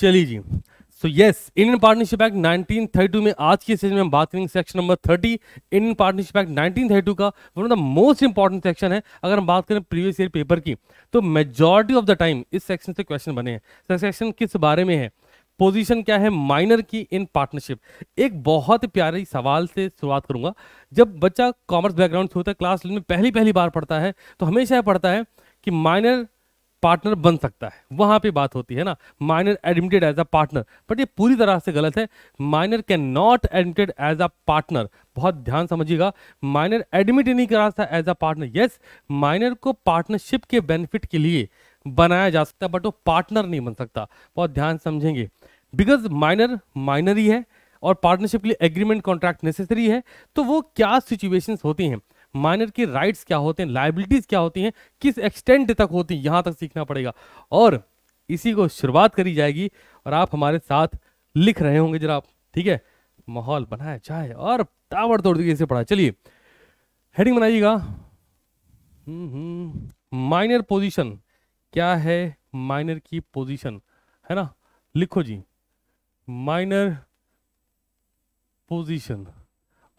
चलिए जी so yes Indian partnership act 1932 में आज के सेशन में हम बात करेंगे section number 30 Indian partnership act 1932 का one of the most important section है अगर हम बात करें प्रीवियस ईयर पेपर की तो मेजॉरिटी ऑफ द टाइम इस सेक्शन से क्वेश्चन बने हैं सेक्शन किस बारे में है पोजीशन क्या है माइनर की इन पार्टनरशिप एक बहुत प्यारी सवाल से शुरुआत करूंगा जब बच्चा कॉमर्स बैकग्राउंड से होता है क्लास में पहली पहली बार पढ़ता है तो हमेशा पढ़ता है कि माइनर पार्टनर बन सकता है वहां पे बात होती है ना minor admitted as a partner but ये पूरी तरह से गलत है minor can not admitted as a partner बहुत ध्यान समझिएगा माइनर एडमिट नहीं करा सकता as a partner yes minor को पार्टनरशिप के बेनिफिट के लिए बनाया जा सकता है बट वो पार्टनर नहीं बन सकता बहुत ध्यान समझेंगे बिकॉज माइनर माइनर ही है और पार्टनरशिप के लिए एग्रीमेंट कॉन्ट्रैक्ट नेसेसरी है तो वो क्या सिचुएशंस होती हैं माइनर की राइट्स क्या होते हैं लाइबिलिटीज क्या होती हैं किस एक्सटेंड तक होती हैं यहाँ तक सीखना पड़ेगा और इसी को शुरुआत करी जाएगी और आप हमारे साथ लिख रहे होंगे जरा ठीक है माहौल बनाया जाए और तावड़ तोड़ दीजिए इसे पढ़ा चलिए हेडिंग बनाइएगा माइनर हम्म, पोजिशन हम्म, क्या है माइनर की पोजिशन है ना लिखो जी माइनर पोजिशन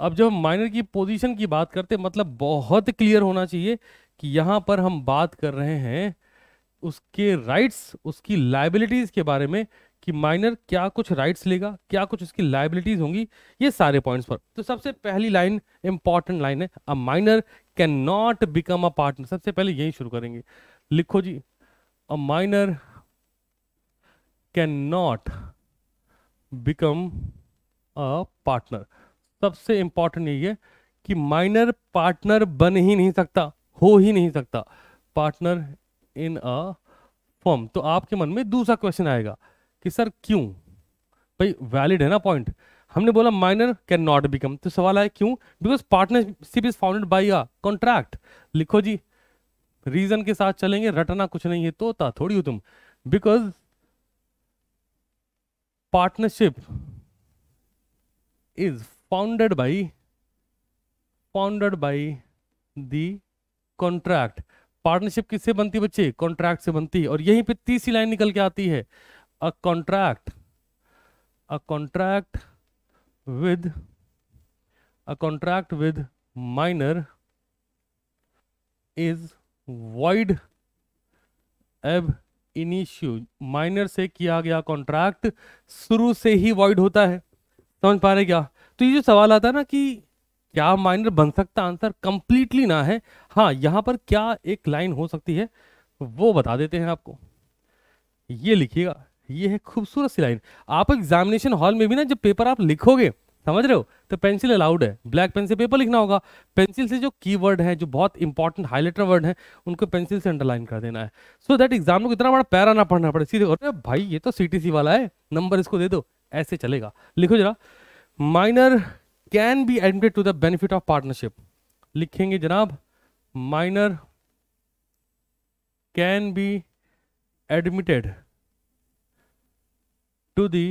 अब जब माइनर की पोजीशन की बात करते मतलब बहुत क्लियर होना चाहिए कि यहाँ पर हम बात कर रहे हैं उसके राइट्स उसकी लाइबिलिटीज के बारे में कि माइनर क्या कुछ राइट्स लेगा क्या कुछ उसकी लाइबिलिटीज होंगी ये सारे पॉइंट्स पर तो सबसे पहली लाइन इंपॉर्टेंट लाइन है a minor can not become a partner सबसे पहले यही शुरू करेंगे लिखो जी a minor can not become a partner सबसे इंपॉर्टेंट यही है कि माइनर पार्टनर बन ही नहीं सकता हो ही नहीं सकता पार्टनर इन अ फॉर्म तो आपके मन में दूसरा क्वेश्चन आएगा कि सर क्यों भाई वैलिड है ना पॉइंट हमने बोला माइनर कैन नॉट बिकम तो सवाल आया क्यों because partnership is founded by a contract लिखो जी रीजन के साथ चलेंगे रटना कुछ नहीं है तोता थोड़ी हो तुम because partnership is founded by founded by the contract partnership किससे बनती बच्चे कॉन्ट्रैक्ट से बनती है और यहीं पे तीसरी लाइन निकल के आती है a contract a contract with a contract with minor is void ab initio minor से किया गया कॉन्ट्रैक्ट शुरू से ही वाइड होता है समझ पा रहे क्या तो ये जो सवाल आता है ना कि क्या माइनर बन सकता आंसर कंप्लीटली ना है हाँ यहाँ पर क्या एक लाइन हो सकती है वो बता देते हैं आपको ये लिखिएगा ये है खूबसूरत सी लाइन आप एग्जामिनेशन हॉल में भी ना जब पेपर आप लिखोगे समझ रहे हो तो पेंसिल अलाउड है ब्लैक पेन से पेपर लिखना होगा पेंसिल से जो कीवर्ड है जो बहुत इंपॉर्टेंट हाईलाइटर वर्ड है उनको पेंसिल से अंडरलाइन कर देना है सो दैट एग्जाम में इतना बड़ा पैरा ना पढ़ना पड़े सीधे भाई ये तो सीटीसी वाला है नंबर इसको दे दो ऐसे चलेगा लिखो जरा minor can be admitted to the benefit of partnership लिखेंगे जनाब minor can be admitted to the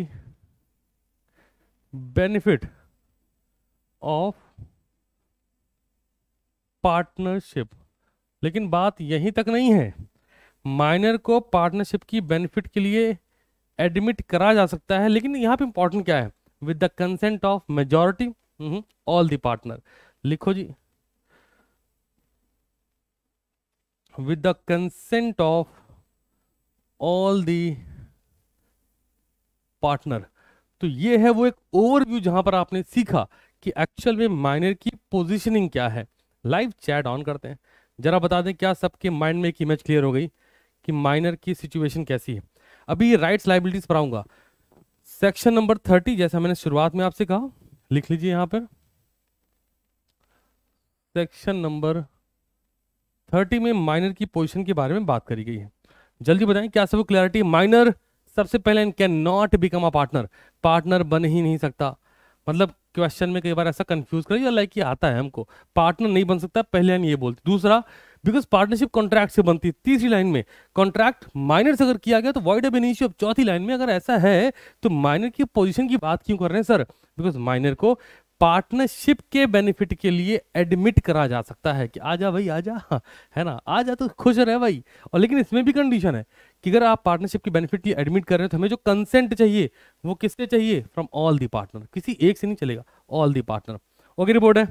benefit of partnership लेकिन बात यहीं तक नहीं है माइनर को पार्टनरशिप की बेनिफिट के लिए एडमिट करा जा सकता है लेकिन यहाँ पे इंपॉर्टेंट क्या है with the consent of majority all the partner लिखो जी with the consent of all the partner तो ये है वो एक ओवरव्यू जहां पर आपने सीखा कि एक्चुअल में माइनर की पोजीशनिंग क्या है लाइव चैट ऑन करते हैं जरा बता दें क्या सबके माइंड में एक इमेज क्लियर हो गई कि माइनर की सिचुएशन कैसी है अभी राइट्स लाइबिलिटीज पर आऊंगा सेक्शन नंबर थर्टी जैसा मैंने शुरुआत में आपसे कहा लिख लीजिए यहां पर सेक्शन नंबर थर्टी में माइनर की पोजीशन के बारे में बात करी गई है जल्दी बताएं क्या सब क्लैरिटी माइनर सबसे पहले इन can not become a partner partner बन ही नहीं सकता मतलब क्वेश्चन में कई बार ऐसा कंफ्यूज करिए लाइक ये आता है हमको पार्टनर नहीं बन सकता पहले हम ये बोलते दूसरा बिकॉज पार्टनरशिप कॉन्ट्रैक्ट से बनती है तीसरी लाइन में कॉन्ट्रैक्ट माइनर से अगर किया गया तो वॉइड ऑफ इनिशियो चौथी लाइन में अगर ऐसा है तो माइनर की पोजिशन की बात क्यों कर रहे हैं सर बिकॉज माइनर को पार्टनरशिप के बेनिफिट के लिए एडमिट करा जा सकता है कि आजा भाई आजा है ना आजा तो खुश रहे भाई और लेकिन इसमें भी कंडीशन है कि अगर आप पार्टनरशिप के बेनिफिट की एडमिट कर रहे हो तो हमें जो कंसेंट चाहिए वो किससे चाहिए फ्रॉम ऑल दी पार्टनर किसी एक से नहीं चलेगा all the partner okay report है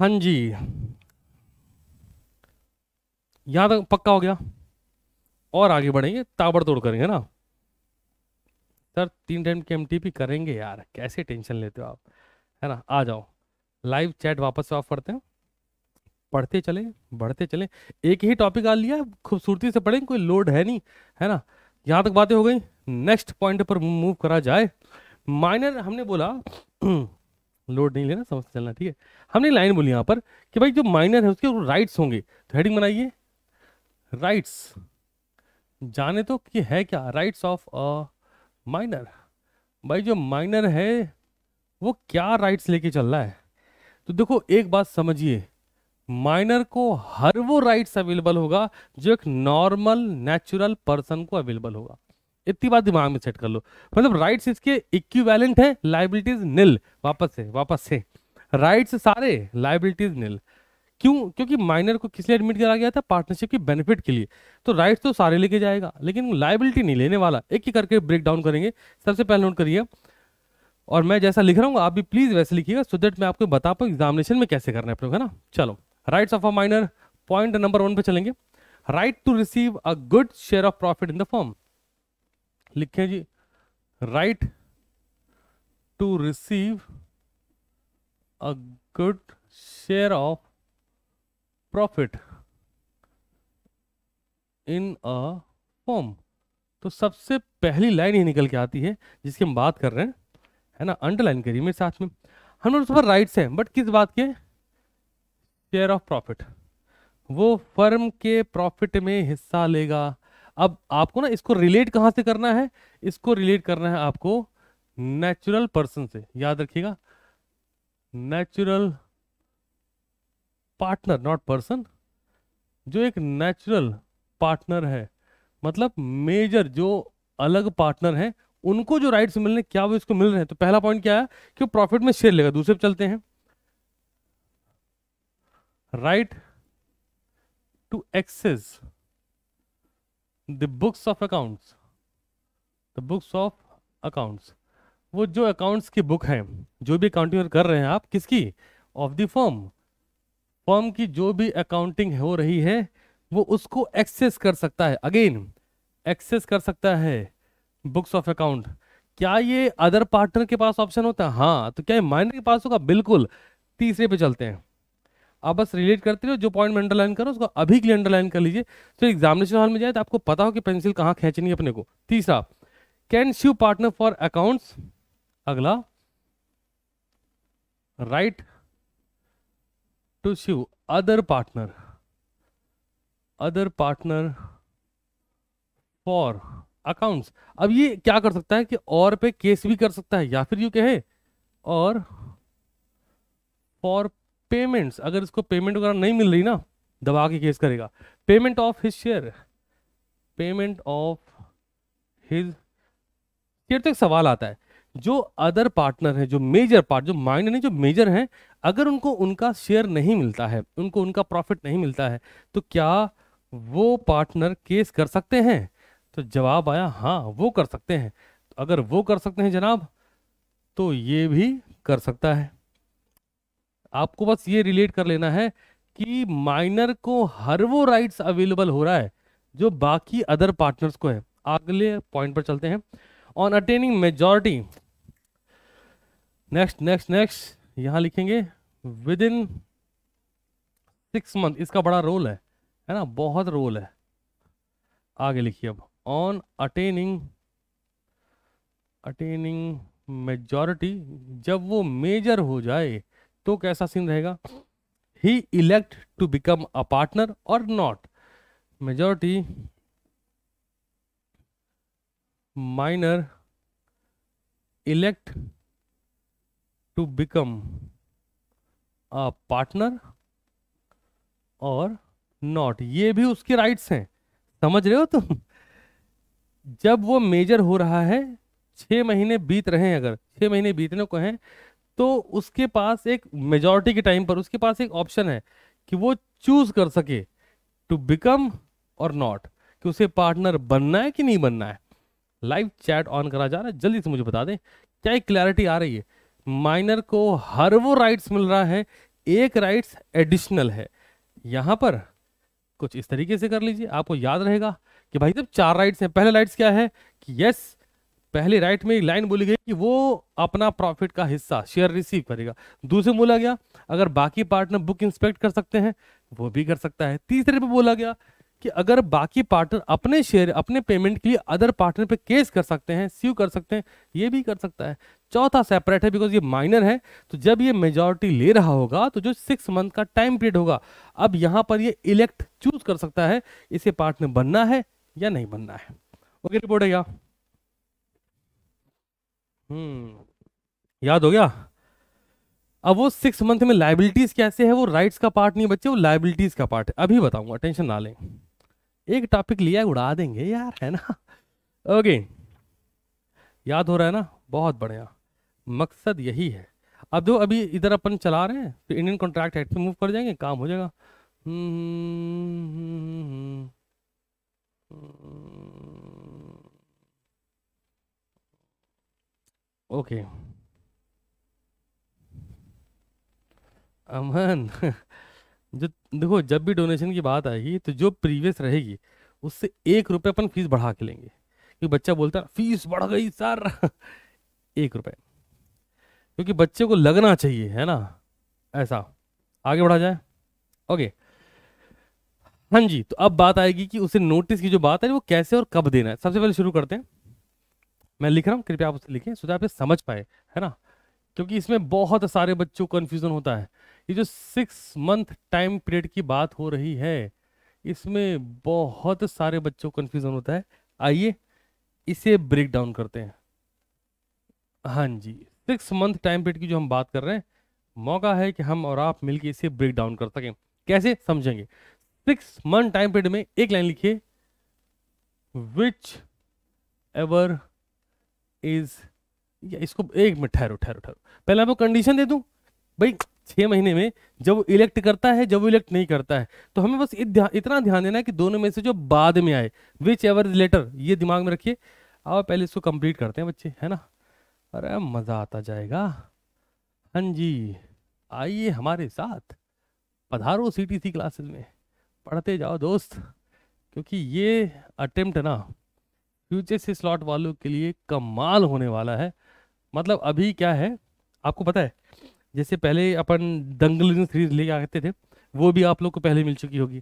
हाँ जी यहाँ तक पक्का हो गया और आगे बढ़ेंगे ताबड़तोड़ करेंगे ना सर तीन टाइम के एम करेंगे यार कैसे टेंशन लेते हो आप है ना आ जाओ लाइव चैट वापस से ऑफ करते हैं पढ़ते चले बढ़ते चले एक ही टॉपिक आ लिया खूबसूरती से पढ़ेंगे कोई लोड है नहीं है ना यहाँ तक बातें हो गई नेक्स्ट पॉइंट पर मूव करा जाए माइनर हमने बोला लोड नहीं लेना समझ चलना ठीक है हमने लाइन बोली यहाँ पर कि भाई जो माइनर है उसके राइट्स होंगे तो हेडिंग बनाइए राइट्स जाने तो कि है क्या राइट्स ऑफ अ माइनर भाई जो माइनर है वो क्या राइट्स लेके चल रहा है तो देखो एक बात समझिए माइनर को हर वो राइट्स अवेलेबल होगा जो एक नॉर्मल नेचुरल पर्सन को अवेलेबल होगा इतनी बात दिमाग में सेट कर लो मतलब राइट्स इसके इक्विवेलेंट है लाइबिलिटीज निल वापस से वापस से राइट्स सारे लाइबिलिटीज निल क्यों क्योंकि माइनर को किस लिए एडमिट करा गया था पार्टनरशिप की बेनिफिट के लिए तो राइट्स तो सारे लेके जाएगा लेकिन लाइबिलिटी नहीं लेने वाला एक ही करके ब्रेक डाउन करेंगे सबसे पहले नोट करिए और मैं जैसा लिख रहा हूँ आप भी प्लीज वैसे लिखिएगा सो देट मैं आपको बता पाऊँ एग्जामिनेशन में कैसे करना है आप लोग है ना चलो rights of a minor point number one पे चलेंगे right to receive a good share of profit in the firm लिखे जी right to receive a good share of profit in a firm तो सबसे पहली लाइन ही निकल के आती है जिसकी हम बात कर रहे हैं है ना अंडरलाइन करिए मेरे साथ में हम लोग पर राइट्स हैं बट किस बात के शेयर ऑफ प्रॉफिट वो फर्म के प्रॉफिट में हिस्सा लेगा अब आपको ना इसको रिलेट कहाँ से करना है इसको रिलेट करना है आपको नेचुरल पर्सन से याद रखिएगा नेचुरल पार्टनर नॉट पर्सन जो एक नेचुरल पार्टनर है मतलब मेजर जो अलग पार्टनर है उनको जो राइट्स मिलने क्या वो इसको मिल रहे हैं तो पहला पॉइंट क्या है कि वो प्रॉफिट में शेयर लेगा दूसरे पे चलते हैं right to access the books of accounts the books of accounts वो जो अकाउंट्स की बुक है जो भी अकाउंटिंग कर रहे हैं आप किसकी ऑफ द फॉर्म फॉर्म की जो भी अकाउंटिंग हो रही है वो उसको एक्सेस कर सकता है अगेन एक्सेस कर सकता है बुक्स ऑफ अकाउंट क्या ये अदर पार्टनर के पास ऑप्शन होता है हाँ तो क्या ये माइनर के पास होगा बिल्कुल तीसरे पे चलते हैं आप बस रिलेट करते रहो जो पॉइंट में अंडरलाइन करो उसको अभी के लिए अंडरलाइन कर लीजिए तो एग्जामिनेशन हॉल में जाए तो आपको पता हो कि पेंसिल कहाँ खींचनी है अपने को तीसरा can sue partner for accounts अगला right to sue other partner other partner for accounts अब ये क्या कर सकता है कि और पे केस भी कर सकता है या फिर यू कहे और फॉर पेमेंट्स अगर इसको पेमेंट वगैरह नहीं मिल रही ना दबा के केस करेगा payment of his share payment of his share तो एक सवाल आता है जो अदर पार्टनर है जो मेजर पार्ट जो माइनर नहीं जो मेजर हैं अगर उनको उनका शेयर नहीं मिलता है उनको उनका प्रॉफिट नहीं मिलता है तो क्या वो पार्टनर केस कर सकते हैं तो जवाब आया हाँ वो कर सकते हैं तो अगर वो कर सकते हैं जनाब तो ये भी कर सकता है आपको बस ये रिलेट कर लेना है कि माइनर को हर वो राइट्स अवेलेबल हो रहा है जो बाकी अदर पार्टनर्स को है अगले पॉइंट पर चलते हैं on attaining majority next next next यहां लिखेंगे विद इन सिक्स मंथ इसका बड़ा रोल है है ना बहुत रोल है आगे लिखिए अब ऑन अटेनिंग अटेनिंग मेजॉरिटी जब वो मेजर हो जाए तो कैसा सीन रहेगा he elect to become a partner or not majority minor elect to become a partner or not ये भी उसके राइट्स हैं समझ रहे हो तुम जब वो मेजर हो रहा है छह महीने बीत रहे हैं अगर छह महीने बीतने को हैं तो उसके पास एक मेजोरिटी के टाइम पर उसके पास एक ऑप्शन है कि वो चूज कर सके टू बिकम और नॉट कि उसे पार्टनर बनना है कि नहीं बनना है लाइव चैट ऑन करा जा रहा है जल्दी से मुझे बता दें क्या एक क्लैरिटी आ रही है माइनर को हर वो राइट्स मिल रहा है एक राइट्स एडिशनल है यहाँ पर कुछ इस तरीके से कर लीजिए आपको याद रहेगा कि भाई जब चार राइट्स हैं पहले राइट्स क्या है कि यस पहले राइट में एक लाइन बोली गई कि वो अपना प्रॉफिट का हिस्सा शेयर रिसीव करेगा दूसरे बोला गया अगर बाकी पार्टनर बुक इंस्पेक्ट कर सकते हैं वो भी कर सकता है तीसरे पे बोला गया कि अगर बाकी पार्टनर अपने शेयर अपने पेमेंट के लिए अदर पार्टनर पे केस कर सकते हैं सीव कर सकते हैं ये भी कर सकता है चौथा सेपरेट है बिकॉज ये माइनर है तो जब ये मेजोरिटी ले रहा होगा तो जो सिक्स मंथ का टाइम पीरियड होगा अब यहाँ पर ये इलेक्ट चूज कर सकता है इसे पार्टनर बनना है या नहीं बनना है ओके रिपोर्ट है हम्म याद हो गया अब वो सिक्स मंथ में लाइबिलिटीज कैसे है वो राइट्स का पार्ट नहीं बच्चे वो लाइबिलिटीज का पार्ट है अभी बताऊंगा टेंशन ना लें एक टॉपिक लिया उड़ा देंगे यार है ना ओके याद हो रहा है ना बहुत बढ़िया मकसद यही है अब जो अभी इधर अपन चला रहे हैं तो इंडियन कॉन्ट्रैक्ट एक्ट से मूव कर जाएंगे काम हो जाएगा हम्म ओके अमन जो देखो जब भी डोनेशन की बात आएगी तो जो प्रीवियस रहेगी उससे एक रुपये अपन फीस बढ़ा के लेंगे क्योंकि बच्चा बोलता है फीस बढ़ गई सर एक रुपये क्योंकि बच्चे को लगना चाहिए है ना ऐसा आगे बढ़ा जाए ओके हाँ जी तो अब बात आएगी कि उसे नोटिस की जो बात है वो कैसे और कब देना है सबसे पहले शुरू करते हैं मैं लिख रहा हूँ कृपया आप उससे लिखें सो आप समझ पाए है ना क्योंकि इसमें बहुत सारे बच्चों को कन्फ्यूज़न होता है ये जो सिक्स मंथ टाइम पीरियड की बात हो रही है इसमें बहुत सारे बच्चों को कन्फ्यूज़न होता है आइए इसे ब्रेक डाउन करते हैं हाँ जी सिक्स मंथ टाइम पीरियड की जो हम बात कर रहे हैं मौका है कि हम और आप मिलकर इसे ब्रेक डाउन कर सकें कैसे समझेंगे सिक्स मंथ टाइम पीरियड में एक लाइन लिखिए विच एवर इज या इसको एक मिनट ठहरो ठहरो ठहरो पहले आपको कंडीशन दे दूं भाई छः महीने में जब वो इलेक्ट करता है जब वो इलेक्ट नहीं करता है तो हमें बस इतना ध्यान देना है कि दोनों में से जो बाद में आए विच एवर लेटर ये दिमाग में रखिए आओ पहले इसको कंप्लीट करते हैं बच्चे है ना अरे मज़ा आता जाएगा हाँ जी आइए हमारे साथ पधारो सी क्लासेस में पढ़ते जाओ दोस्त क्योंकि ये अटेम्प्ट ना फ्यूचर से स्लॉट वालों के लिए कमाल होने वाला है मतलब अभी क्या है आपको पता है जैसे पहले अपन दंगल सीरीज लेके आते थे वो भी आप लोग को पहले मिल चुकी होगी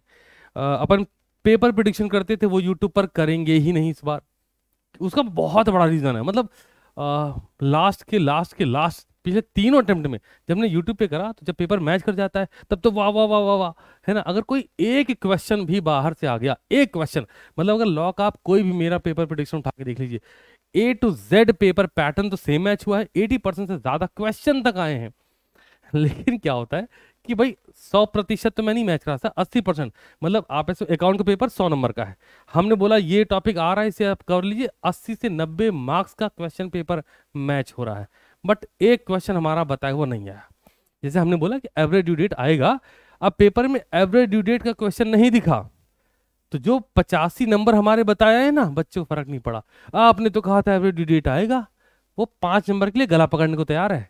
अपन पेपर प्रडिक्शन करते थे वो यूट्यूब पर करेंगे ही नहीं इस बार उसका बहुत बड़ा रीज़न है मतलब आ, लास्ट के लास्ट के लास्ट पिछले तीनों अटेम्प्ट में जब ने यूट्यूब पे करा तो जब पेपर मैच कर जाता है तब तो वाह वाह वाह वाह वाह है ना अगर कोई एक क्वेश्चन भी बाहर से आ गया एक क्वेश्चन मतलब अगर लॉक आप कोई भी मेरा पेपर प्रोडिक्शन उठा के देख लीजिए A to Z paper pattern तो सेम मैच हुआ है एटी से ज़्यादा क्वेश्चन तक आए हैं लेकिन क्या होता है कि भाई सौ प्रतिशत तो मैं नहीं मैच करा था अस्सी परसेंट मतलब आप ऐसे अकाउंट का पेपर सौ नंबर का है हमने बोला ये टॉपिक आ रहा है इसे आप कवर लीजिए अस्सी से नब्बे मार्क्स का क्वेश्चन पेपर मैच हो रहा है बट एक क्वेश्चन हमारा बताया हुआ नहीं आया जैसे हमने बोला कि एवरेज ड्यू डेट आएगा अब पेपर में एवरेज ड्यू डेट का क्वेश्चन नहीं दिखा तो जो पचासी नंबर हमारे बताया है ना बच्चों को फर्क नहीं पड़ा आपने तो कहा था एवरेज ड्यू डेट आएगा वो पांच नंबर के लिए गला पकड़ने को तैयार है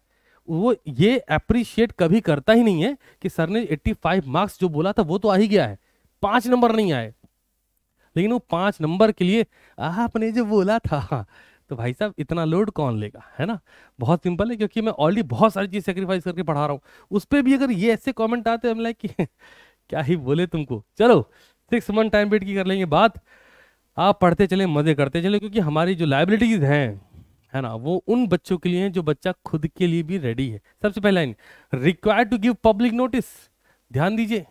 वो ये अप्रिशिएट कभी करता ही नहीं है कि सर ने 85 मार्क्स जो बोला था वो तो आ ही गया है पांच नंबर नहीं आए लेकिन वो पांच नंबर के लिए आपने जो बोला था तो भाई साहब इतना लोड कौन लेगा है ना बहुत सिंपल है क्योंकि मैं ऑलरेडी बहुत सारी चीज़ सेक्रीफाइस करके पढ़ा रहा हूँ उस पर भी अगर ये ऐसे कॉमेंट आते हम लाइक क्या ही बोले तुमको चलो सिक्स मंथ टाइम पीरियड की कर लेंगे बात आप पढ़ते चले मज़े करते चले क्योंकि हमारी जो लाइबिलिटीज़ हैं है ना वो उन बच्चों के लिए हैं जो बच्चा खुद के लिए भी रेडी है सबसे पहला line require to give public notice ध्यान दीजिए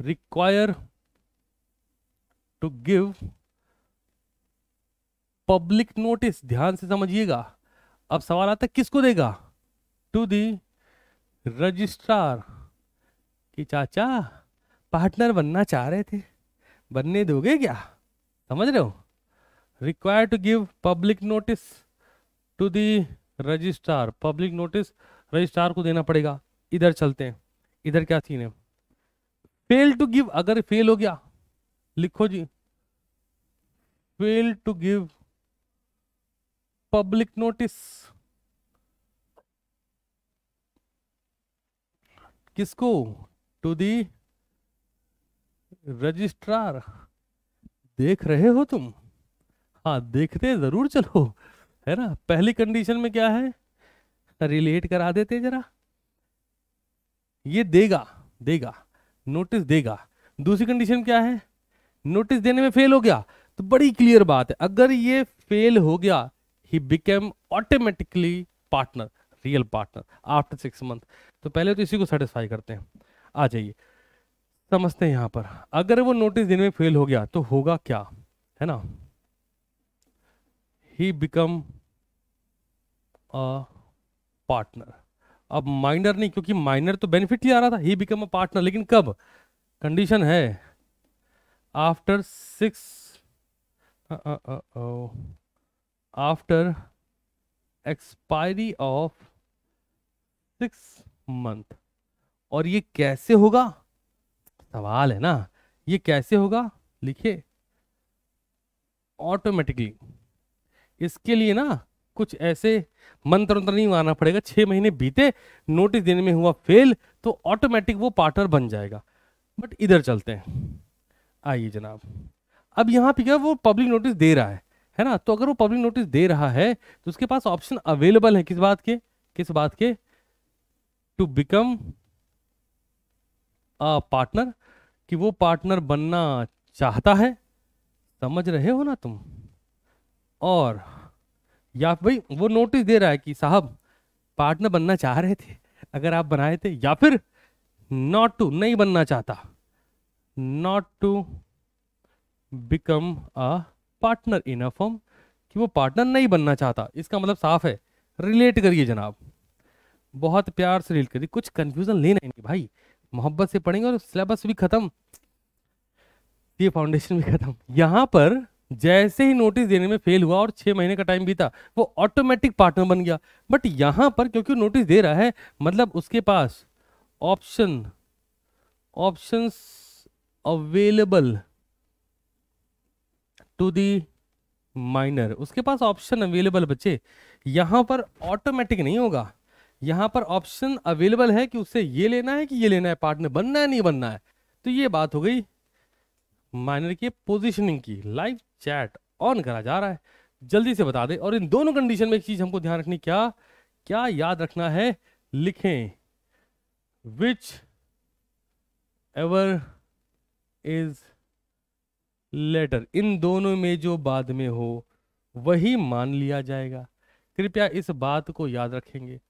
require to give public notice ध्यान से समझिएगा अब सवाल आता है किसको देगा टू दी रजिस्ट्रार कि चाचा पार्टनर बनना चाह रहे थे बनने दोगे क्या समझ रहे हो require to give public notice to the registrar public notice registrar को देना पड़ेगा इधर चलते हैं इधर क्या सीन है फेल टू गिव अगर फेल हो गया लिखो जी fail to give public notice किसको टू दी रजिस्ट्रार देख रहे हो तुम हाँ देखते जरूर चलो है ना पहली कंडीशन में क्या है रिलेट करा देते जरा ये देगा देगा नोटिस देगा दूसरी कंडीशन क्या है नोटिस देने में फेल हो गया तो बड़ी क्लियर बात है अगर ये फेल हो गया he became automatically partner real partner after six month तो पहले तो इसी को सेटिस्फाई करते हैं आ जाइए समझते हैं यहाँ पर अगर वो नोटिस देने में फेल हो गया तो होगा क्या है ना ही बिकम पार्टनर अब माइनर नहीं क्योंकि माइनर तो बेनिफिट ही आ रहा था ही बिकम अ पार्टनर लेकिन कब कंडीशन है after six after expiry of six month और ये कैसे होगा सवाल है ना ये कैसे होगा लिखिए ऑटोमेटिकली इसके लिए ना कुछ ऐसे मंत्र मंत्र नहीं मारना पड़ेगा छः महीने बीते नोटिस देने में हुआ फेल तो ऑटोमेटिक वो पार्टनर बन जाएगा बट इधर चलते हैं आइए जनाब अब यहाँ पे क्या वो पब्लिक नोटिस दे रहा है है ना तो अगर वो पब्लिक नोटिस दे रहा है तो उसके पास ऑप्शन अवेलेबल है किस बात के किस बात के टू बिकम पार्टनर कि वो पार्टनर बनना चाहता है समझ रहे हो ना तुम और या भाई वो नोटिस दे रहा है कि साहब पार्टनर बनना चाह रहे थे अगर आप बनाए थे या फिर नॉट टू नहीं बनना चाहता not to become a partner in a firm कि वो पार्टनर नहीं बनना चाहता इसका मतलब साफ है रिलेट करिए जनाब बहुत प्यार से रिलेट करिए कुछ कंफ्यूजन लेना इनके भाई मोहब्बत से पढ़ेंगे और सिलेबस भी खत्म ये फाउंडेशन भी खत्म यहाँ पर जैसे ही नोटिस देने में फेल हुआ और छः महीने का टाइम बीता वो ऑटोमेटिक पार्टनर बन गया बट यहाँ पर क्योंकि नोटिस दे रहा है मतलब उसके पास option options available to the minor उसके पास ऑप्शन अवेलेबल बच्चे यहाँ पर ऑटोमेटिक नहीं होगा यहाँ पर ऑप्शन अवेलेबल है कि उससे ये लेना है कि ये लेना है पार्टनर बनना है नहीं बनना है तो ये बात हो गई माइनर की पोजीशनिंग की लाइव चैट ऑन करा जा रहा है जल्दी से बता दे और इन दोनों कंडीशन में एक चीज हमको ध्यान रखनी क्या क्या याद रखना है लिखें विच एवर इज लेटर इन दोनों में जो बाद में हो वही मान लिया जाएगा कृपया इस बात को याद रखेंगे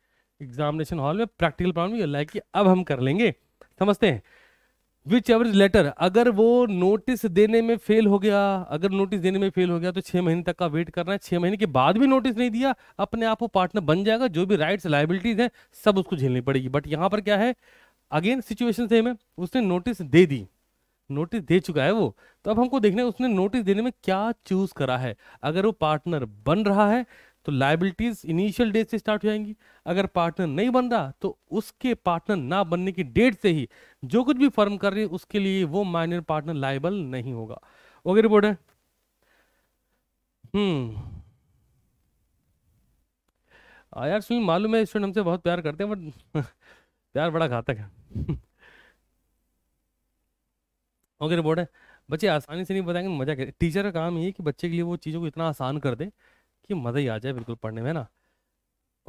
एग्जामिनेशन हॉल में प्रैक्टिकल प्रॉब्लम लाइक कि अब हम कर लेंगे समझते हैं विच एवरेज लेटर अगर वो नोटिस देने में फेल हो गया अगर नोटिस देने में फेल हो गया तो छः महीने तक का वेट करना है छः महीने के बाद भी नोटिस नहीं दिया अपने आप वो पार्टनर बन जाएगा जो भी राइट्स लाइबिलिटीज हैं सब उसको झेलनी पड़ेगी बट यहाँ पर क्या है अगेन सिचुएशन सेम है उसने नोटिस दे दी नोटिस दे चुका है वो तो अब हमको देखना है उसने नोटिस देने में क्या चूज करा है अगर वो पार्टनर बन रहा है तो लाइबिलिटीज इनिशियल डेट से स्टार्ट हो जाएंगी अगर पार्टनर नहीं बन रहा तो उसके पार्टनर ना बनने की डेट से ही जो कुछ भी फर्म कर रही है उसके लिए वो माइनर पार्टनर लाइबल नहीं होगा ओके रिपोर्ट है हम्म हाँ यार सुन मालूम है स्टूडेंट हमसे बहुत प्यार करते हैं बट प्यार बड़ा घातक है ओके रिपोर्ट है बच्चे आसानी से नहीं बताएंगे मजा कर टीचर का काम ये है कि बच्चे के लिए वो चीज़ों को इतना आसान कर दे कि मज़ा ही आ जाए बिल्कुल पढ़ने में ना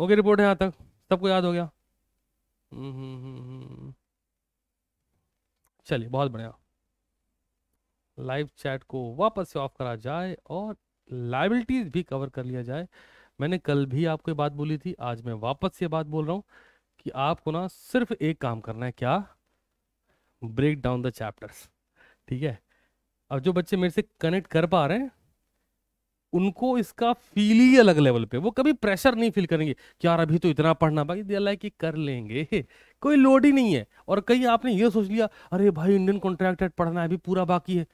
ओके रिपोर्ट है यहाँ तक सबको याद हो गया हम्म, हम्म, हम्म, चलिए बहुत बढ़िया लाइव चैट को वापस से ऑफ करा जाए और लाइबिलिटीज भी कवर कर लिया जाए मैंने कल भी आपको ये बात बोली थी आज मैं वापस से बात बोल रहा हूँ कि आपको ना सिर्फ एक काम करना है क्या ब्रेक डाउन द चैप्टर्स ठीक है अब जो बच्चे मेरे से कनेक्ट कर पा रहे हैं उनको इसका फील ही अलग लेवल पे वो कभी प्रेशर नहीं फील करेंगे कि यार अभी तो इतना पढ़ना बाकी दिया कि कर लेंगे कोई लोड ही नहीं है और कहीं आपने ये सोच लिया अरे भाई इंडियन कॉन्ट्रैक्टेड पढ़ना है अभी पूरा बाकी है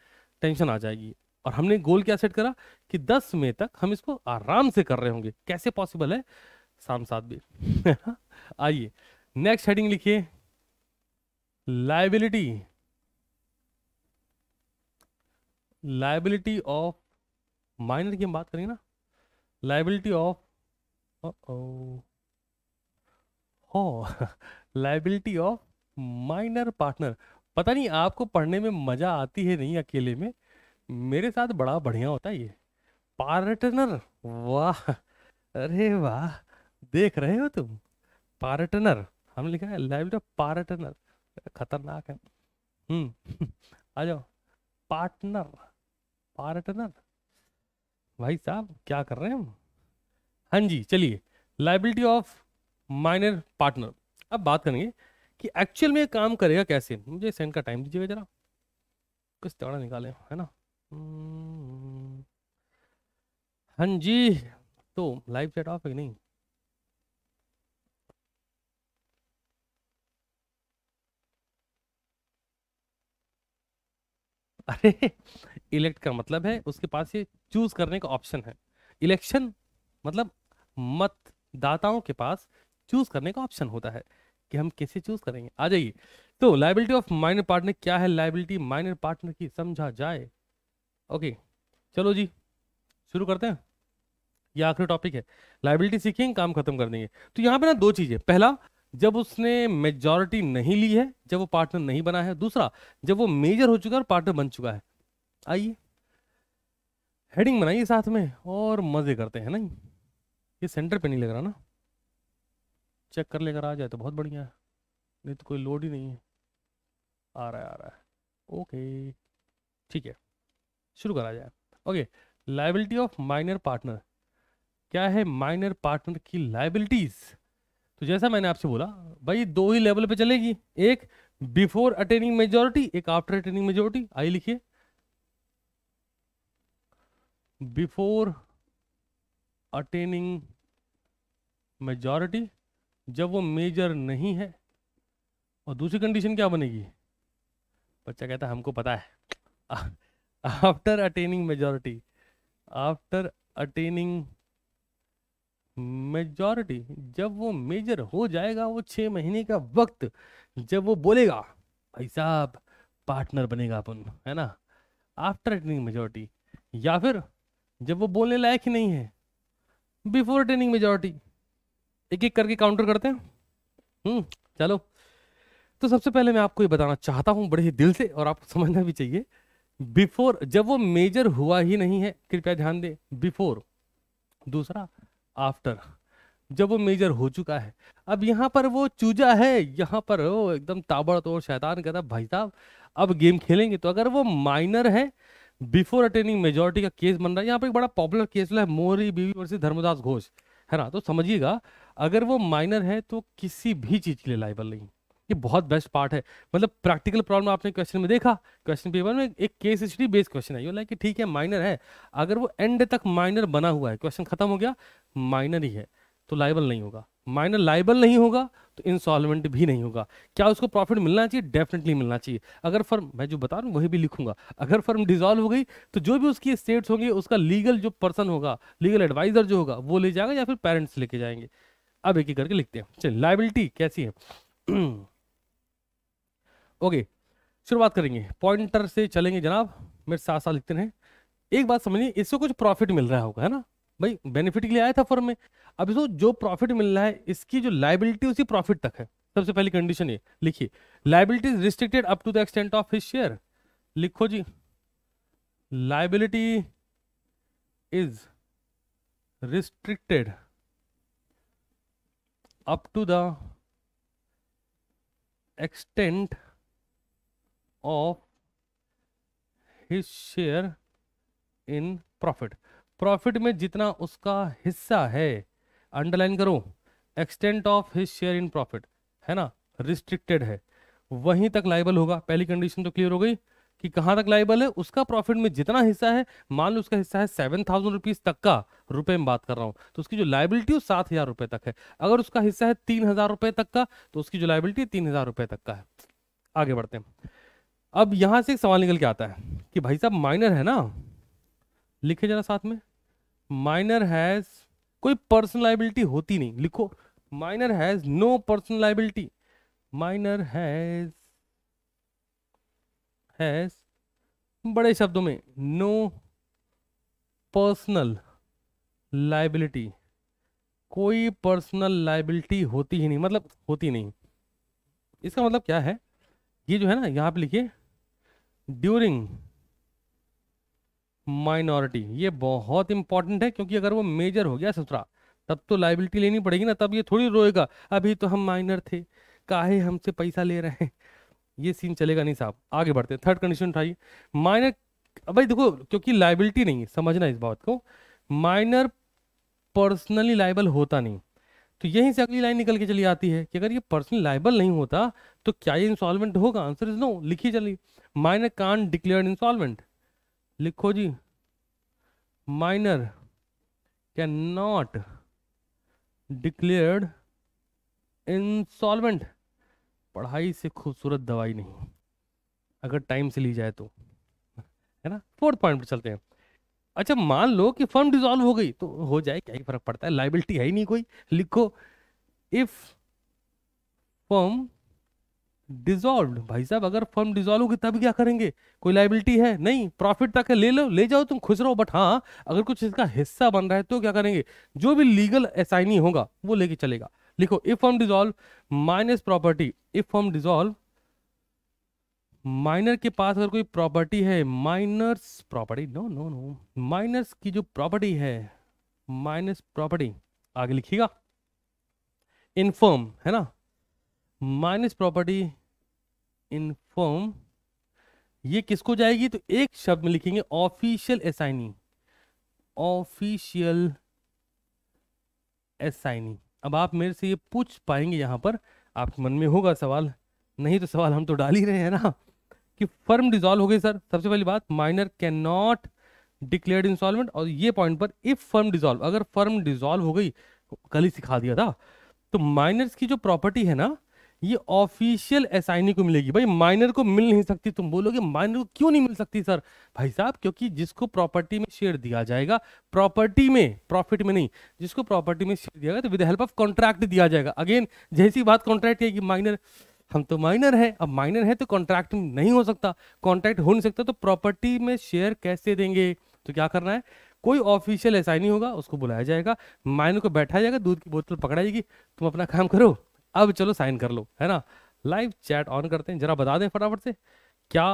टेंशन आ जाएगी और हमने गोल क्या सेट करा कि 10 मई तक हम इसको आराम से कर रहे होंगे कैसे पॉसिबल है शाम सात भी आइए नेक्स्ट हेडिंग लिखिए लाइबिलिटी लाइबिलिटी ऑफ माइनर की हम बात करेंगे ना लाइबिलिटी ऑफ हो लाइबिलिटी ऑफ माइनर पार्टनर पता नहीं आपको पढ़ने में मज़ा आती है नहीं अकेले में मेरे साथ बड़ा बढ़िया होता है ये पार्टनर वाह अरे वाह देख रहे हो तुम पार्टनर हमने लिखा है लाइबिलिटी ऑफ पार्टनर खतरनाक है हम्म आ जाओ पार्टनर पार्टनर भाई साहब क्या कर रहे हैं हम हाँ जी चलिए लाइबिलिटी ऑफ माइनर पार्टनर अब बात करेंगे कि एक्चुअल में काम करेगा कैसे मुझे सेंड का टाइम दीजिएगा जरा कुछ तोड़ा निकाले है ना हम्म। हाँ जी तो लाइव चैट ऑफ है कि नहीं अरे इलेक्ट का मतलब है उसके पास ये चूज करने का ऑप्शन है इलेक्शन मतलब मतदाताओं के पास चूज करने का ऑप्शन होता है कि हम कैसे चूज करेंगे आ जाइए तो लाइबिलिटी ऑफ माइनर पार्टनर क्या है लाइबिलिटी माइनर पार्टनर की समझा जाए ओके चलो जी शुरू करते हैं ये आखिरी टॉपिक है लाइबिलिटी सीखेंगे काम खत्म कर देंगे तो यहाँ पे ना दो चीजें पहला जब उसने मेजोरिटी नहीं ली है जब वो पार्टनर नहीं बना है दूसरा जब वो मेजर हो चुका है और पार्टनर बन चुका है आइए हेडिंग बनाइए साथ में और मज़े करते हैं नहीं ये सेंटर पे नहीं लग रहा ना चेक कर लेकर आ जाए तो बहुत बढ़िया है नहीं तो कोई लोड ही नहीं है आ रहा है आ रहा है ओके ठीक है शुरू करा जाए okay liability of minor partner क्या है माइनर पार्टनर की लाइबिलिटीज़ तो जैसा मैंने आपसे बोला भाई दो ही लेवल पे चलेगी एक बिफोर अटेनिंग मेजोरिटी एक आफ्टर अटेनिंग मेजोरिटी आई लिखिए बिफोर अटेनिंग मेजॉरिटी जब वो मेजर नहीं है और दूसरी कंडीशन क्या बनेगी बच्चा कहता है हमको पता है after attaining majority after attaining majority जब वो मेजर हो जाएगा वो छः महीने का वक्त जब वो बोलेगा भाई साहब पार्टनर बनेगा अपन है ना आफ्टर अटेनिंग मेजॉरिटी या फिर जब वो बोलने लायक ही नहीं है बिफोर ट्रेनिंग मेजोरिटी एक एक करके काउंटर करते हैं हम्म, चलो तो सबसे पहले मैं आपको ये बताना चाहता हूँ बड़े ही दिल से और आपको समझना भी चाहिए बिफोर जब वो मेजर हुआ ही नहीं है कृपया ध्यान दें बिफोर दूसरा आफ्टर जब वो मेजर हो चुका है अब यहाँ पर वो चूजा है यहाँ पर वो एकदम ताबड़तोड़ शैतान कहता भाई साहब अब गेम खेलेंगे तो अगर वो माइनर है बिफोर अटेनिंग मेजोरिटी का केस बन रहा है यहाँ पर एक बड़ा पॉपुलर केस है मोरी बीवी वर्सेज धर्मदास घोष है ना तो समझिएगा अगर वो माइनर है तो किसी भी चीज के लिए लाइबल नहीं ये बहुत बेस्ट पार्ट है मतलब प्रैक्टिकल प्रॉब्लम आपने क्वेश्चन में देखा क्वेश्चन पेपर में एक केस हिस्ट्री बेस्ड क्वेश्चन है लाइक ठीक है माइनर है अगर वो एंड तक माइनर बना हुआ है क्वेश्चन खत्म हो गया माइनर ही है तो लाइबल नहीं होगा माइनर लाइबल नहीं होगा तो इंसॉल्वेंट भी नहीं होगा क्या उसको प्रॉफिट मिलना चाहिए डेफिनेटली मिलना चाहिए अगर फर्म मैं जो बता रहा हूँ वही भी लिखूंगा अगर फर्म डिजॉल्व हो गई तो जो भी उसकी स्टेट्स होंगे उसका लीगल जो पर्सन होगा लीगल एडवाइजर जो होगा वो ले जाएगा या फिर पेरेंट्स लेके जाएंगे अब एक ही करके लिखते हैं चलिए लाइबिलिटी कैसी है ओके शुरुआत करेंगे पॉइंटर से चलेंगे जनाब मेरे साथ साथ लिखते हैं एक बात समझिए इससे कुछ प्रॉफिट मिल रहा होगा है ना भाई बेनिफिट के लिए आया था फर्म में अब इसको जो प्रॉफिट मिल रहा है इसकी जो लाइबिलिटी उसी प्रॉफिट तक है सबसे पहली कंडीशन ये लिखिए liability is restricted up to the extent of his share लिखो जी liability is restricted up to the extent of his share in profit profit में जितना उसका हिस्सा है अंडरलाइन करो extent of his share in profit है ना रिस्ट्रिक्टेड है वहीं तक लाइबल होगा पहली कंडीशन तो क्लियर हो गई कि कहाँ तक लाइबल है उसका प्रॉफिट में जितना हिस्सा है मान लो उसका हिस्सा है सेवन थाउजेंड रुपीज तक का रुपए में बात कर रहा हूँ तो उसकी जो लाइबिलिटी वो सात हजार रुपए तक है अगर उसका हिस्सा है तीन हजार रुपए तक का तो उसकी जो लाइबिलिटी तीन हजार रुपए तक का है आगे बढ़ते हैं अब यहाँ से एक सवाल निकल के आता है कि भाई साहब माइनर है ना लिखे जरा साथ में माइनर हैज कोई पर्सनल लाइबिलिटी होती नहीं लिखो minor has no personal liability minor has has बड़े शब्दों में नो पर्सनल लाइबिलिटी कोई पर्सनल लाइबिलिटी होती ही नहीं मतलब होती नहीं इसका मतलब क्या है ये जो है ना यहां पे लिखिए ड्यूरिंग माइनॉरिटी ये बहुत इंपॉर्टेंट है क्योंकि अगर वो मेजर हो गया ससुरा तब तो लाइबिलिटी लेनी पड़ेगी ना तब ये थोड़ी रोएगा अभी तो हम माइनर थे काहे हमसे पैसा ले रहे हैं ये सीन चलेगा नहीं साहब आगे बढ़ते हैं थर्ड कंडीशन उठाइए माइनर भाई देखो क्योंकि लाइबिलिटी नहीं है समझना इस बात को माइनर पर्सनली लाइबल होता नहीं तो यहीं से अगली लाइन निकल के चली आती है कि अगर ये पर्सनली लाइबल नहीं होता तो क्या ये इंस्टॉलमेंट होगा आंसर इज नो लिखिए चलिए माइनर कान डिक्लेयर इंस्टॉलमेंट लिखो जी minor can not declared insolvent पढ़ाई से खूबसूरत दवाई नहीं अगर टाइम से ली जाए तो है ना फोर्थ पॉइंट पर चलते हैं अच्छा मान लो कि फर्म डिजॉल्व हो गई तो हो जाए क्या ही फर्क पड़ता है लाइबिलिटी है ही नहीं कोई लिखो इफ फर्म डिजोल्व भाई साहब अगर फर्म डिजोल्व होगी तब क्या करेंगे कोई लाइबिलिटी है नहीं प्रॉफिट तक है ले लो ले जाओ तुम खुश रहो बट हाँ अगर कुछ इसका हिस्सा बन रहा है तो क्या करेंगे जो भी लीगल असाइनी होगा वो लेके चलेगा लिखो if firm dissolve minor's property if firm dissolve minor के पास अगर कोई प्रॉपर्टी है minor's property no no no minors की जो प्रॉपर्टी है माइनस प्रॉपर्टी आगे लिखिएगा इनफर्म है ना माइनस प्रॉपर्टी इन फॉर्म ये किसको जाएगी तो एक शब्द में लिखेंगे ऑफिशियल एसाइनी ऑफिशियल एसाइनी अब आप मेरे से ये पूछ पाएंगे यहां पर आपके मन में होगा सवाल नहीं तो सवाल हम तो डाल ही रहे हैं ना कि फर्म डिजॉल्व हो गई सर सबसे पहली बात minor can not declared insolvent और ये पॉइंट पर इफ फर्म डिजॉल्व अगर फर्म डिजॉल्व हो गई कल ही सिखा दिया था तो माइनर्स की जो प्रॉपर्टी है ना ये ऑफिशियल असाइनी को मिलेगी भाई माइनर को मिल नहीं सकती तुम बोलोगे माइनर को क्यों नहीं मिल सकती सर भाई साहब क्योंकि जिसको प्रॉपर्टी में शेयर दिया जाएगा प्रॉपर्टी में प्रॉफिट में नहीं जिसको प्रॉपर्टी में शेयर दिया जाएगा तो विद हेल्प ऑफ कॉन्ट्रैक्ट दिया जाएगा अगेन जैसी बात कॉन्ट्रैक्ट है कि माइनर हम तो माइनर है अब माइनर है तो कॉन्ट्रैक्ट नहीं हो सकता कॉन्ट्रैक्ट हो नहीं सकता तो प्रॉपर्टी में शेयर कैसे देंगे तो क्या करना है कोई ऑफिशियल ऐसा नहीं होगा उसको बुलाया जाएगा माइनर को बैठा जाएगा दूध की बोतल पकड़ाएगी तुम अपना काम करो अब चलो साइन कर लो है ना लाइव चैट ऑन करते हैं जरा बता दें फटाफट से क्या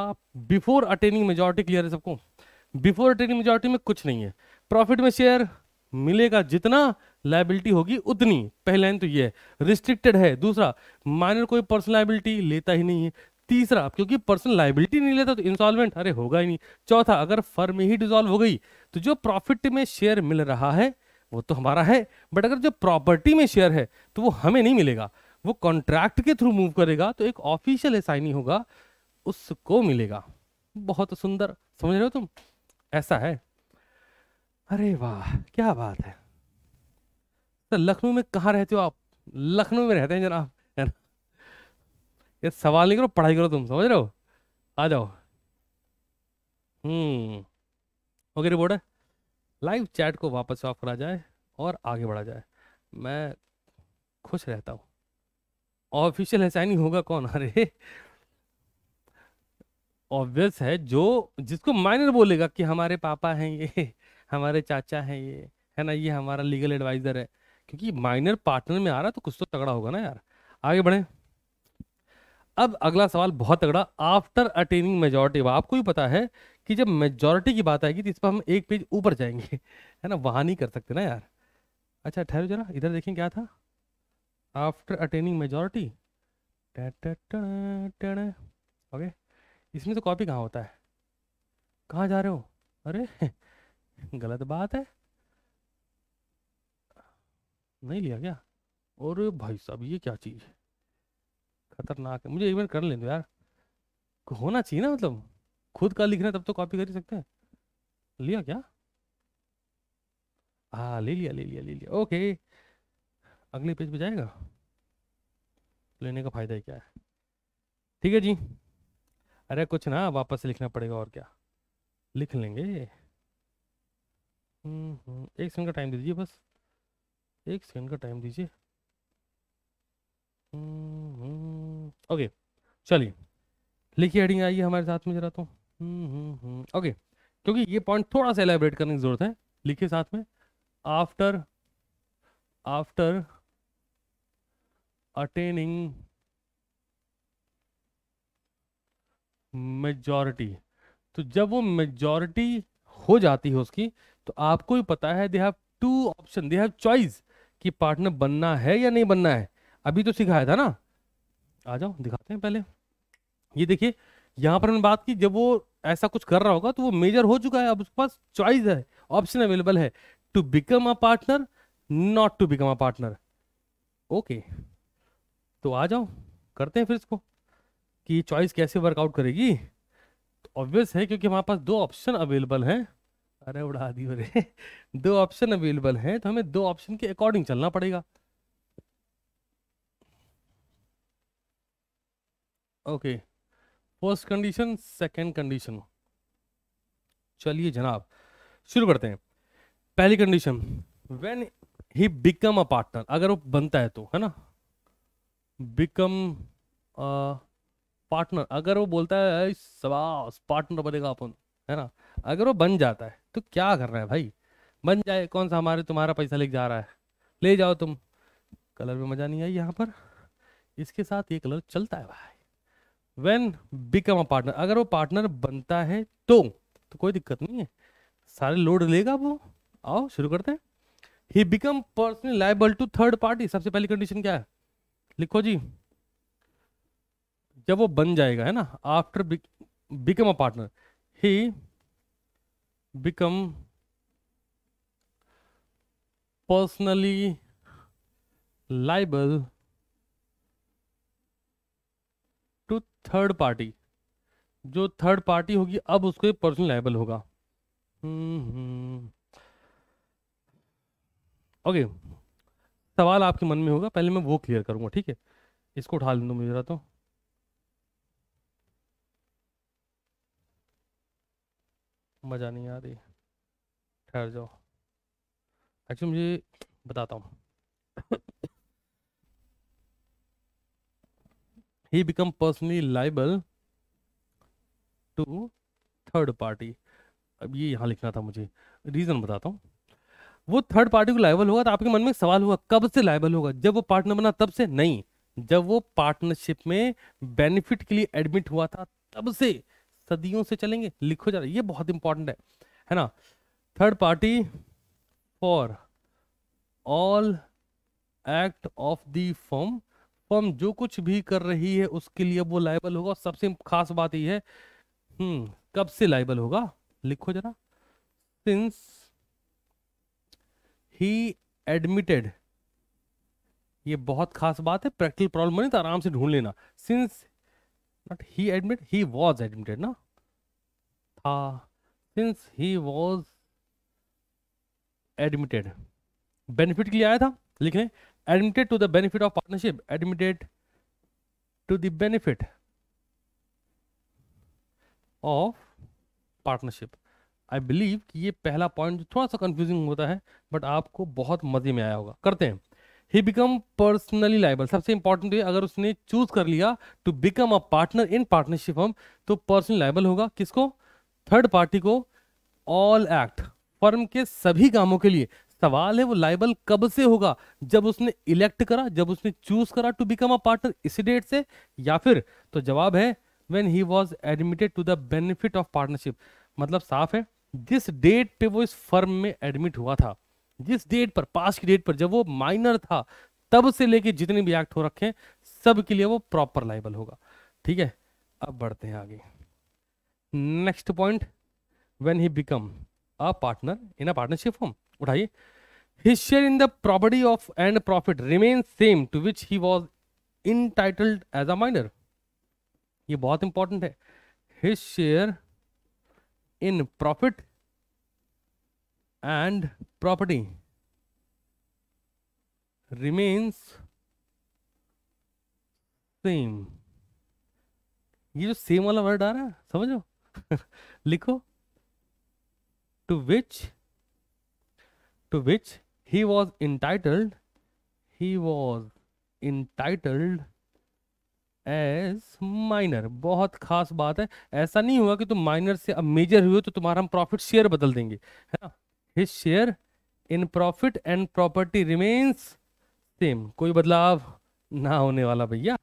बिफोर अटेनिंग मेजोरिटी क्लियर है सबको बिफोर अटेनिंग मेजोरिटी में कुछ नहीं है प्रॉफिट में शेयर मिलेगा जितना लाइबिलिटी होगी उतनी पहला तो ये है रिस्ट्रिक्टेड है दूसरा माइनर कोई पर्सनल लाइबिलिटी लेता ही नहीं है तीसरा क्योंकि पर्सनल लाइबिलिटी नहीं लेता तो इंस्टॉलमेंट अरे होगा ही नहीं चौथा अगर फर्म ही डिजॉल्व हो गई तो जो प्रॉफिट में शेयर मिल रहा है वो तो हमारा है बट अगर जो प्रॉपर्टी में शेयर है तो वो हमें नहीं मिलेगा वो कॉन्ट्रैक्ट के थ्रू मूव करेगा तो एक ऑफिशियल असाइनी होगा उसको मिलेगा बहुत सुंदर समझ रहे हो तुम ऐसा है अरे वाह क्या बात है सर तो लखनऊ में कहाँ रहते हो आप लखनऊ में रहते हैं जनाब है ना ये सवाल नहीं करो पढ़ाई करो तुम समझ रहे हो आ जाओ hmm okay reporter live chat को वापस ऑफ करा जाए और आगे बढ़ा जाए मैं खुश रहता हूँ ऑफिशियल असाइनी होगा कौन अरे ऑब्वियस है जो जिसको माइनर बोलेगा कि हमारे पापा हैं ये हमारे चाचा हैं ये है ना ये हमारा लीगल एडवाइजर है क्योंकि माइनर पार्टनर में आ रहा तो कुछ तो तगड़ा होगा ना यार आगे बढ़े अब अगला सवाल बहुत तगड़ा आफ्टर अटेनिंग मेजोरिटी आपको भी पता है कि जब मेजोरिटी की बात आएगी तो इस पर हम एक पेज ऊपर जाएंगे है ना वहां नहीं कर सकते ना यार अच्छा ठहरो जरा इधर देखें क्या था आफ्टर अटेनिंग मेजोरिटी ओके इसमें तो कॉपी कहाँ होता है कहाँ जा रहे हो अरे गलत बात है नहीं लिया क्या और भाई साहब ये क्या चीज़ है खतरनाक है मुझे एक बार कर ले दो यार होना चाहिए ना मतलब खुद का लिखना तब तो कॉपी कर ही सकते हैं लिया क्या हाँ ले लिया ले लिया ले लिया ओके अगले पेज पे जाएगा लेने का फ़ायदा ही क्या है ठीक है जी अरे कुछ ना वापस से लिखना पड़ेगा और क्या लिख लेंगे हम्म, हम्म, एक सेकंड का टाइम दे दीजिए बस एक सेकंड का टाइम दीजिए हम्म, ओके चलिए लिखिए हेडिंग आइए हमारे साथ में जरा तो ओके क्योंकि ये पॉइंट थोड़ा सा एलेबरेट करने की ज़रूरत है लिखिए साथ में आफ्टर आफ्टर अटेनिंग मेजॉरिटी तो जब वो मेजॉरिटी हो जाती है उसकी तो आपको ही पता है they have two option they have choice कि पार्टनर बनना है या नहीं बनना है अभी तो सिखाया था ना आ जाओ दिखाते हैं पहले ये देखिए यहां पर हमने बात की जब वो ऐसा कुछ कर रहा होगा तो वो मेजर हो चुका है अब उसके पास चॉइस है ऑप्शन अवेलेबल है to become a partner not to become a partner okay तो आ जाओ करते हैं फिर इसको कि चॉइस कैसे वर्कआउट करेगी तो ऑब्वियस है क्योंकि हमारे पास दो ऑप्शन अवेलेबल हैं अरे उड़ा दी अरे दो ऑप्शन अवेलेबल हैं तो हमें दो ऑप्शन के अकॉर्डिंग चलना पड़ेगा okay first condition second condition चलिए जनाब शुरू करते हैं पहली condition when he become a partner अगर वो बनता है तो है ना बिकम पार्टनर अगर वो बोलता है सबास पार्टनर बनेगा अपन है ना अगर वो बन जाता है तो क्या कर रहा है भाई बन जाए कौन सा हमारे तुम्हारा पैसा लेके जा रहा है ले जाओ तुम कलर में मजा नहीं आई यहाँ पर इसके साथ ये कलर चलता है भाई वेन बिकम अ पार्टनर अगर वो पार्टनर बनता है तो तो कोई दिक्कत नहीं है सारे लोड लेगा वो आओ शुरू करते हैं he become personally liable to third party सबसे पहली कंडीशन क्या है लिखो जी जब वो बन जाएगा है ना after become a partner he become personally liable to third party जो थर्ड पार्टी होगी अब उसको पर्सनल लाइबल होगा हम्म ओके हम्म। okay. सवाल आपके मन में होगा पहले मैं वो क्लियर करूंगा ठीक है इसको उठा लें मुझे तो मज़ा नहीं आ रही ठहर जाओ एक्चुअली मुझे बताता हूँ he become personally liable to third party अब ये यहाँ लिखना था मुझे रीज़न बताता हूँ वो थर्ड पार्टी को लाइबल होगा तो आपके मन में सवाल होगा कब से लाइबल होगा जब वो पार्टनर बना तब से नहीं जब वो पार्टनरशिप में बेनिफिट के लिए एडमिट हुआ था तब से सदियों से चलेंगे लिखो जा रहा है ये बहुत इंपॉर्टेंट है है ना third party for all act of the firm firm जो कुछ भी कर रही है उसके लिए वो लाइबल होगा सबसे खास बात यह है हम्म, कब से लाइबल होगा लिखो जरा सिंस ही एडमिटेड ये बहुत खास बात है प्रैक्टिकल प्रॉब्लम बनी तो आराम से ढूंढ लेना since not he admit he was admitted ना था since he was admitted benefit के लिए आया था लिख लें admitted to the benefit of partnership admitted to the benefit of partnership I believe कि ये पहला पॉइंट जो थोड़ा सा कंफ्यूजिंग होता है बट आपको बहुत मजे में आया होगा करते हैं ही बिकम पर्सनली लाइबल सबसे इंपॉर्टेंट तो है अगर उसने चूज कर लिया to become a partner in partnership हम तो पर्सनली लाइबल होगा किसको थर्ड पार्टी को ऑल एक्ट फर्म के सभी कामों के लिए सवाल है वो लाइबल कब से होगा जब उसने इलेक्ट करा जब उसने चूज करा टू बिकम अ पार्टनर इसी डेट से या फिर तो जवाब है when he was admitted to the benefit of partnership मतलब साफ है जिस डेट पे वो इस फर्म में एडमिट हुआ था जिस डेट पर पास की डेट पर जब वो माइनर था तब से लेके जितने भी एक्ट हो रखे सब के लिए वो प्रॉपर लाइबल होगा ठीक है अब बढ़ते हैं आगे next point when he become a partner in a partnership firm उठाइए his share in the property of and profit remain same to which he was in as a minor ये बहुत इंपॉर्टेंट है his share in profit and property remains same ये जो same वाला word आ रहा है समझो लिखो to which to which he was entitled he was entitled as minor बहुत खास बात है ऐसा नहीं हुआ कि तुम माइनर से अब मेजर हुए तो तुम्हारा हम प्रॉफिट शेयर बदल देंगे है ना his share in profit and property remains same कोई बदलाव ना होने वाला भैया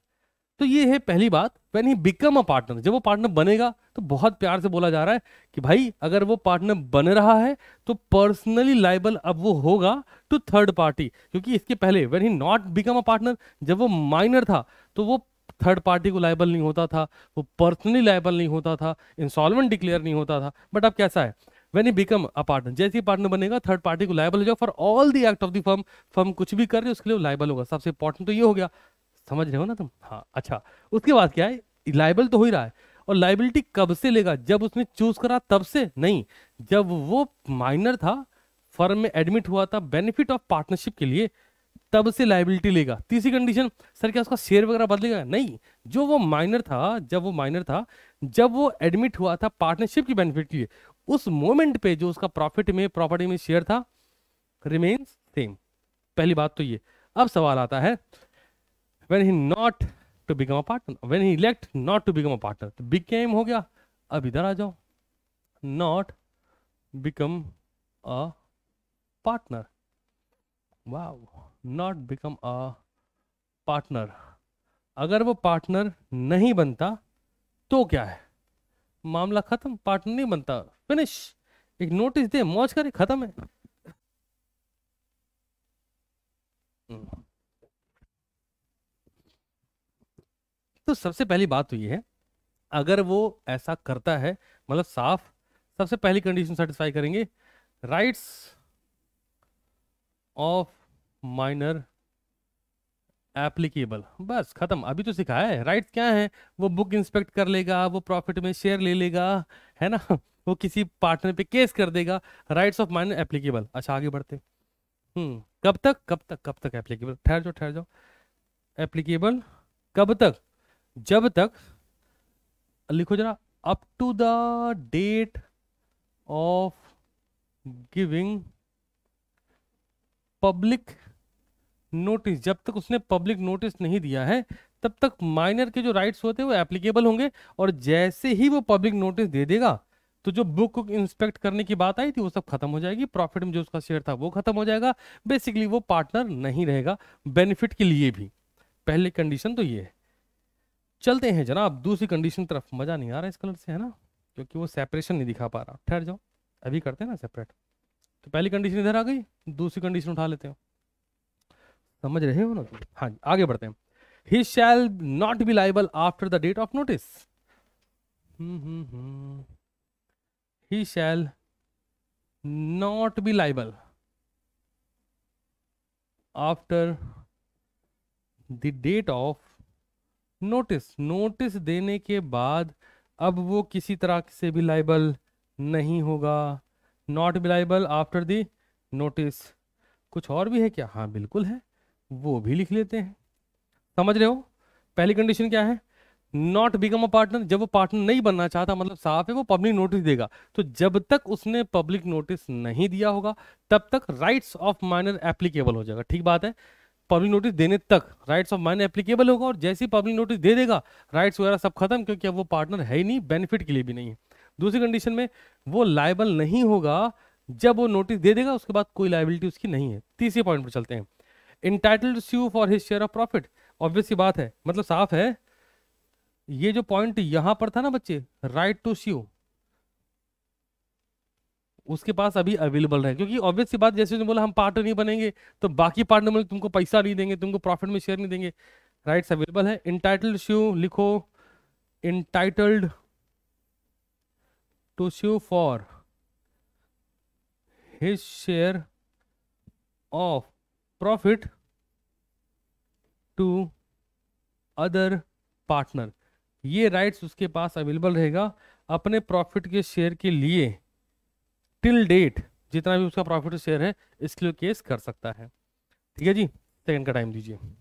तो ये है पहली बात when he become a partner जब वो पार्टनर बनेगा तो बहुत प्यार से बोला जा रहा है कि भाई अगर वो पार्टनर बन रहा है तो पर्सनली लाइबल अब वो होगा टू थर्ड पार्टी क्योंकि इसके पहले when he not become a partner जब वो माइनर था तो वो थर्ड पार्टी को लाइबल नहीं होता था वो पर्सनली लाइबल नहीं होता था इंस्टॉलमेंट डिक्लेयर नहीं होता था बट अब कैसा है when he become a partner जैसे ही पार्टनर बनेगा थर्ड पार्टी को लाइबल हो जाएगा for all the act of the firm firm कुछ भी कर रहे है उसके लिए लाइबल होगा सबसे इंपॉर्टेंट तो ये हो गया समझ रहे हो ना तुम हाँ अच्छा उसके बाद क्या है लाइबल तो हो ही रहा है और लाइबिलिटी कब से लेगा जब उसने चूज करा तब से नहीं जब वो माइनर था फर्म में एडमिट हुआ था बेनिफिट ऑफ पार्टनरशिप के लिए तब से लाइबिलिटी लेगा तीसरी कंडीशन सर क्या उसका शेयर वगैरह बदलेगा नहीं जो वो माइनर था जब वो माइनर था जब वो एडमिट हुआ था पार्टनरशिप की बेनिफिट के लिए उस मोमेंट पे जो उसका प्रॉफिट में प्रॉपर्टी में शेयर था रिमेन्स सेम पहली बात तो ये अब सवाल आता है when he not to become a partner when he elect not to become a partner तो बिग गेम हो गया अब इधर आ जाओ नॉट बिकम अ पार्टनर वाह नॉट बिकम अ पार्टनर अगर वो पार्टनर नहीं बनता तो क्या है मामला खत्म पार्टनर नहीं बनता फिनिश एक नोटिस दे मौज करे खत्म है हम्म। तो सबसे पहली बात तो ये है अगर वो ऐसा करता है मतलब साफ सबसे पहली कंडीशन सेटिस्फाई करेंगे राइट्स ऑफ माइनर एप्लीकेबल बस खत्म अभी तो सिखाया है राइट क्या है वो बुक इंस्पेक्ट कर लेगा वो प्रॉफिट में शेयर ले लेगा है ना वो किसी पार्टनर पे केस कर देगा राइट्स ऑफ माइनर एप्लीकेबल अच्छा आगे बढ़ते हम्म कब तक कब तक कब तक एप्लीकेबल ठहर जाओ ठहर जाओ एप्लीकेबल कब तक जब तक लिखो जरा up to the date of giving public notice जब तक उसने पब्लिक नोटिस नहीं दिया है तब तक माइनर के जो राइट्स होते हैं वो एप्लीकेबल होंगे और जैसे ही वो पब्लिक नोटिस दे देगा तो जो बुक को इंस्पेक्ट करने की बात आई थी वो सब खत्म हो जाएगी प्रॉफिट में जो उसका शेयर था वो खत्म हो जाएगा बेसिकली वो पार्टनर नहीं रहेगा बेनिफिट के लिए भी पहले कंडीशन तो ये है चलते हैं जनाब दूसरी कंडीशन तरफ मजा नहीं आ रहा इस कलर से है ना क्योंकि वो सेपरेशन नहीं दिखा पा रहा ठहर जाओ अभी करते हैं ना सेपरेट तो पहली कंडीशन इधर आ गई दूसरी कंडीशन उठा लेते हो समझ रहे हो ना तुम हाँ आगे बढ़ते हैं he shall not be liable after the date of notice he shall not be liable after the date of notice notice देने के बाद अब वो किसी तरह से भी लाइबल नहीं होगा not be liable after the notice कुछ और भी है क्या हाँ बिल्कुल है वो भी लिख लेते हैं समझ रहे हो पहली कंडीशन क्या है नॉट बिकम अ पार्टनर जब वो पार्टनर नहीं बनना चाहता मतलब साफ है वो पब्लिक नोटिस देगा तो जब तक उसने पब्लिक नोटिस नहीं दिया होगा तब तक राइट्स ऑफ माइनर एप्लीकेबल हो जाएगा ठीक बात है पब्लिक नोटिस देने तक राइट्स ऑफ माइनर एप्लीकेबल होगा और जैसे ही पब्लिक नोटिस दे देगा राइट्स वगैरह सब खत्म क्योंकि अब वो पार्टनर है ही नहीं बेनिफिट के लिए भी नहीं है दूसरी कंडीशन में वो लाइबल नहीं होगा जब वो नोटिस दे देगा उसके बाद कोई लाइबिलिटी उसकी नहीं है तीसरे पॉइंट पर चलते हैं entitled sue for his share of profit obvious बात है मतलब साफ है ये जो पॉइंट यहां पर था ना बच्चे राइट टू सी उसके पास अभी अवेलेबल है क्योंकि ऑब्वियस बात जैसे बोला हम पार्टनर नहीं बनेंगे तो बाकी पार्टनर बोले तुमको पैसा नहीं देंगे तुमको प्रॉफिट में शेयर नहीं देंगे राइट्स अवेलेबल है इंटाइटल्ड स्यू लिखो entitled to sue for his share of profit to other partner ये राइट्स उसके पास अवेलेबल रहेगा अपने प्रॉफिट के शेयर के लिए टिल डेट जितना भी उसका प्रॉफिट शेयर है इसके लिए केस कर सकता है ठीक है जी सेकंड का टाइम दीजिए